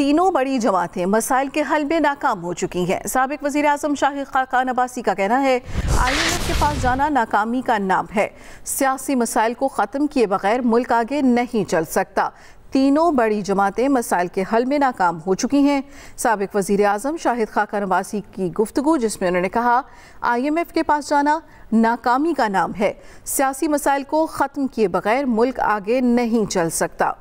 तीनों बड़ी जमातें मसाइल के हल में नाकाम हो चुकी हैं सबक वजी अजम शाहिद खाकान अब्बासी का कहना है आई एम एफ के पास जाना नाकामी का नाम है सियासी मसाइल को ख़त्म किए बगैर मुल्क आगे नहीं चल सकता तीनों बड़ी जमातें मसाइल के हल में नाकाम हो चुकी हैं सबक वज़ी अजम शाहिद खाकान नवासी की गुफ्तु जिसमें उन्होंने कहा आई एम एफ़ के पास जाना नाकामी का नाम है सियासी मसाइल को ख़त्म किए बगैर मुल्क आगे नहीं चल सकता